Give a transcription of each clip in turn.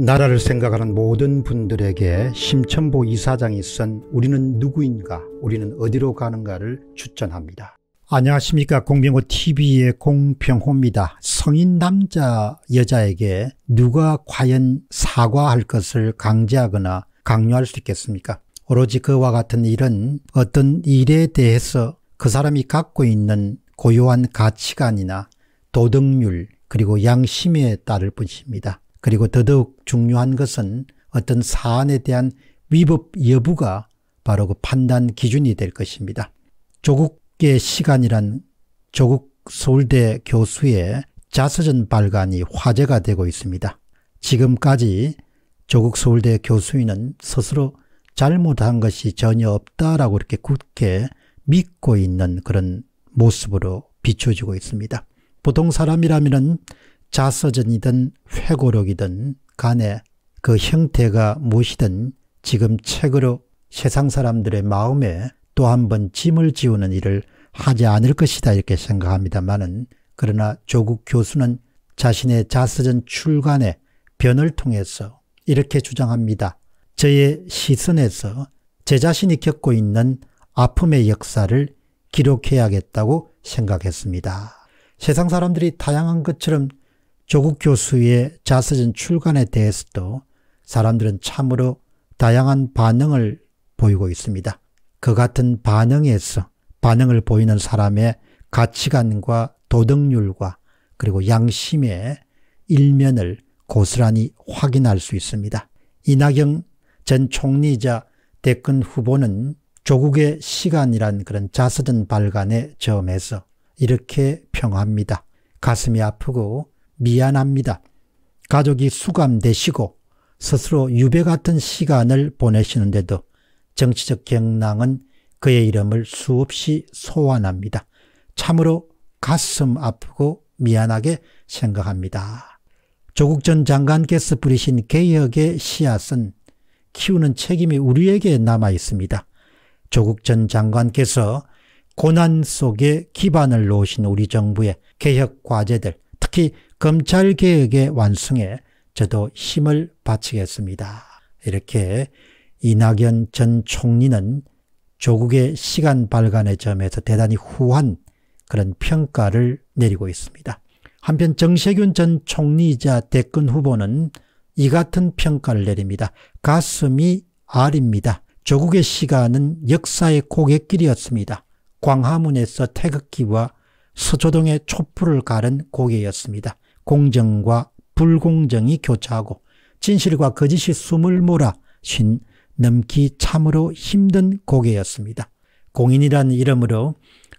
나라를 생각하는 모든 분들에게 심천보 이사장이 쓴 우리는 누구인가 우리는 어디로 가는가를 추천합니다. 안녕하십니까 공병호TV의 공병호입니다. 성인 남자 여자에게 누가 과연 사과할 것을 강제하거나 강요할 수 있겠습니까? 오로지 그와 같은 일은 어떤 일에 대해서 그 사람이 갖고 있는 고요한 가치관이나 도덕률 그리고 양심에 따를 뿐입니다. 그리고 더더욱 중요한 것은 어떤 사안에 대한 위법 여부가 바로 그 판단 기준이 될 것입니다. 조국의 시간이란 조국 서울대 교수의 자서전 발간이 화제가 되고 있습니다. 지금까지 조국 서울대 교수인은 스스로 잘못한 것이 전혀 없다라고 이렇게 굳게 믿고 있는 그런 모습으로 비춰지고 있습니다. 보통 사람이라면 자서전이든 회고록이든 간에 그 형태가 무엇이든 지금 책으로 세상 사람들의 마음에 또 한 번 짐을 지우는 일을 하지 않을 것이다 이렇게 생각합니다만은 그러나 조국 교수는 자신의 자서전 출간에 변을 통해서 이렇게 주장합니다. 저의 시선에서 제 자신이 겪고 있는 아픔의 역사를 기록해야겠다고 생각했습니다. 세상 사람들이 다양한 것처럼 조국 교수의 자서전 출간에 대해서도 사람들은 참으로 다양한 반응을 보이고 있습니다. 그 같은 반응에서 반응을 보이는 사람의 가치관과 도덕률과 그리고 양심의 일면을 고스란히 확인할 수 있습니다. 이낙연 전 총리이자 대권 후보는 조국의 시간이란 그런 자서전 발간에 점에서 이렇게 평합니다. 가슴이 아프고 미안합니다. 가족이 수감되시고 스스로 유배 같은 시간을 보내시는데도 정치적 경랑은 그의 이름을 수없이 소환합니다. 참으로 가슴 아프고 미안하게 생각합니다. 조국 전 장관께서 부리신 개혁의 씨앗은 키우는 책임이 우리에게 남아 있습니다. 조국 전 장관께서 고난 속에 기반을 놓으신 우리 정부의 개혁 과제들, 특히 검찰개혁의 완성에 저도 힘을 바치겠습니다. 이렇게 이낙연 전 총리는 조국의 시간 발간의 점에서 대단히 후한 그런 평가를 내리고 있습니다. 한편 정세균 전 총리이자 대권 후보는 이 같은 평가를 내립니다. 가슴이 알입니다. 조국의 시간은 역사의 고객길이었습니다. 광화문에서 태극기와 서초동의 촛불을 가른 고개였습니다. 공정과 불공정이 교차하고 진실과 거짓이 숨을 몰아 쉰 넘기 참으로 힘든 고개였습니다. 공인이라는 이름으로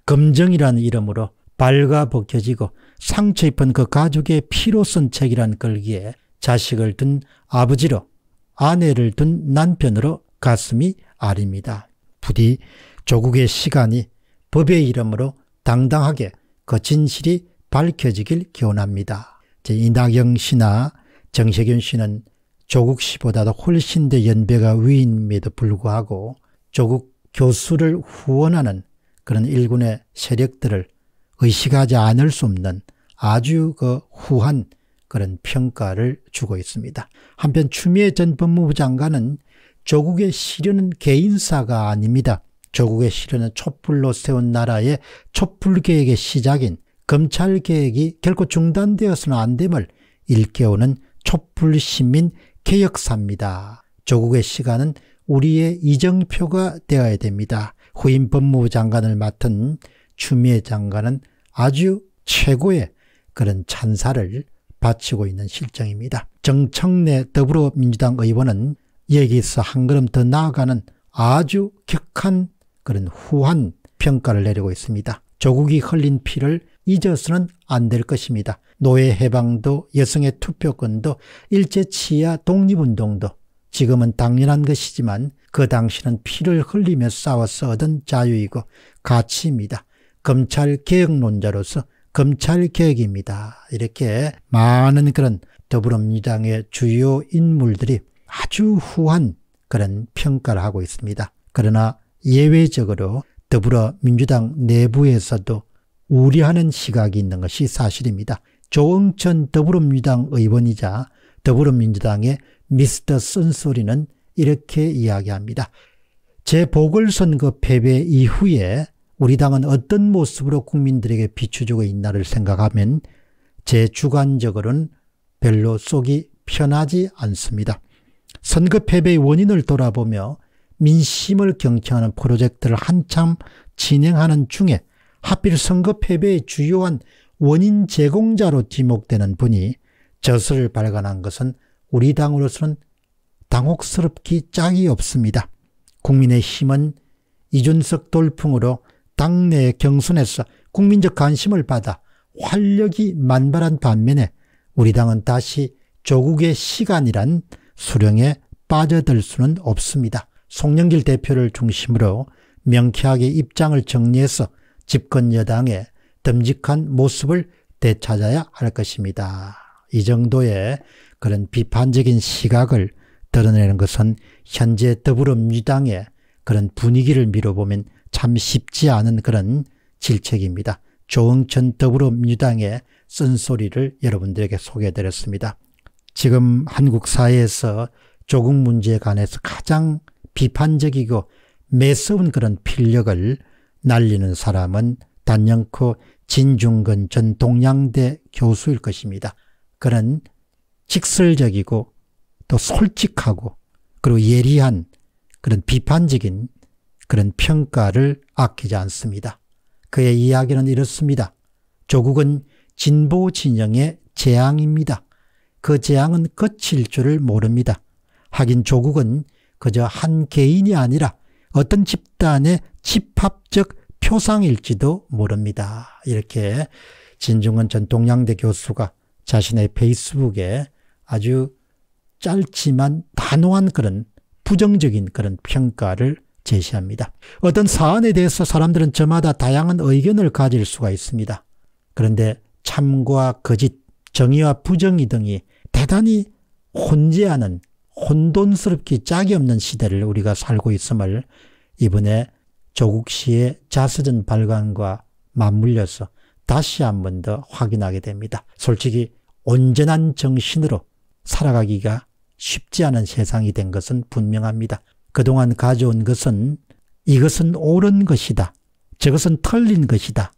검정이라는 이름으로 발과 벗겨지고 상처 입은 그 가족의 피로 쓴 책이란 걸기에 자식을 둔 아버지로 아내를 둔 남편으로 가슴이 아립니다. 부디 조국의 시간이 법의 이름으로 당당하게 그 진실이 밝혀지길 기원합니다. 이낙영 씨나 정세균 씨는 조국 씨보다도 훨씬 더 연배가 위임에도 불구하고 조국 교수를 후원하는 그런 일군의 세력들을 의식하지 않을 수 없는 아주 그 후한 그런 평가를 주고 있습니다. 한편 추미애 전 법무부 장관은 조국의 시련은 개인사가 아닙니다. 조국의 시련은 촛불로 세운 나라의 촛불개혁의 시작인 검찰 개혁이 결코 중단되어서는 안 됨을 일깨우는 촛불 시민 개혁사입니다. 조국의 시간은 우리의 이정표가 되어야 됩니다. 후임 법무부 장관을 맡은 추미애 장관은 아주 최고의 그런 찬사를 바치고 있는 실정입니다. 정청래 더불어민주당 의원은 여기서 한 걸음 더 나아가는 아주 격한 그런 후한 평가를 내리고 있습니다. 조국이 흘린 피를 잊어서는 안 될 것입니다. 노예 해방도 여성의 투표권도 일제 치하 독립운동도 지금은 당연한 것이지만 그 당시는 피를 흘리며 싸워서 얻은 자유이고 가치입니다. 검찰개혁론자로서 검찰개혁입니다. 이렇게 많은 그런 더불어민주당의 주요 인물들이 아주 후한 그런 평가를 하고 있습니다. 그러나 예외적으로 더불어민주당 내부에서도 우려하는 시각이 있는 것이 사실입니다. 조응천 더불어민주당 의원이자 더불어민주당의 미스터 쓴소리는 이렇게 이야기합니다. 제 보궐선거 패배 이후에 우리 당은 어떤 모습으로 국민들에게 비추주고 있나를 생각하면 제 주관적으로는 별로 속이 편하지 않습니다. 선거 패배의 원인을 돌아보며 민심을 경청하는 프로젝트를 한참 진행하는 중에 하필 선거 패배의 주요한 원인 제공자로 지목되는 분이 젖을 발간한 것은 우리 당으로서는 당혹스럽기 짝이 없습니다. 국민의힘은 이준석 돌풍으로 당내 경선에서 국민적 관심을 받아 활력이 만발한 반면에 우리 당은 다시 조국의 시간이란 수령에 빠져들 수는 없습니다. 송영길 대표를 중심으로 명쾌하게 입장을 정리해서 집권 여당의 듬직한 모습을 되찾아야 할 것입니다. 이 정도의 그런 비판적인 시각을 드러내는 것은 현재 더불어민주당의 그런 분위기를 미뤄보면 참 쉽지 않은 그런 질책입니다. 조응천 더불어민주당의 쓴소리를 여러분들에게 소개해드렸습니다. 지금 한국 사회에서 조국 문제에 관해서 가장 비판적이고 매서운 그런 필력을 날리는 사람은 단연코 진중근 전 동양대 교수일 것입니다. 그는 직설적이고 또 솔직하고 그리고 예리한 그런 비판적인 그런 평가를 아끼지 않습니다. 그의 이야기는 이렇습니다. 조국은 진보 진영의 재앙입니다. 그 재앙은 거칠 줄을 모릅니다. 하긴 조국은 그저 한 개인이 아니라 어떤 집단의 집합적 표상일지도 모릅니다. 이렇게 진중은 전 동양대 교수가 자신의 페이스북에 아주 짧지만 단호한 그런 부정적인 그런 평가를 제시합니다. 어떤 사안에 대해서 사람들은 저마다 다양한 의견을 가질 수가 있습니다. 그런데 참과 거짓, 정의와 부정이 등이 대단히 혼재하는 혼돈스럽기 짝이 없는 시대를 우리가 살고 있음을 이번에 조국 씨의 자서전 발간과 맞물려서 다시 한 번 더 확인하게 됩니다. 솔직히 온전한 정신으로 살아가기가 쉽지 않은 세상이 된 것은 분명합니다. 그동안 가져온 것은 이것은 옳은 것이다. 저것은 틀린 것이다.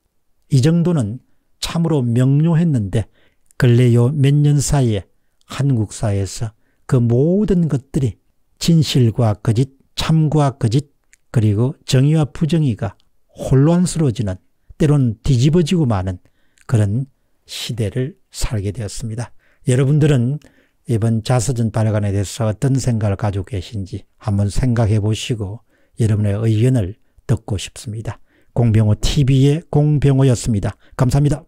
이 정도는 참으로 명료했는데 근래 요 몇 년 사이에 한국 사회에서 그 모든 것들이 진실과 거짓, 참과 거짓, 그리고 정의와 부정의가 혼란스러워지는 때론 뒤집어지고 마는 그런 시대를 살게 되었습니다. 여러분들은 이번 자서전 발간에 대해서 어떤 생각을 가지고 계신지 한번 생각해 보시고 여러분의 의견을 듣고 싶습니다. 공병호 TV의 공병호였습니다. 감사합니다.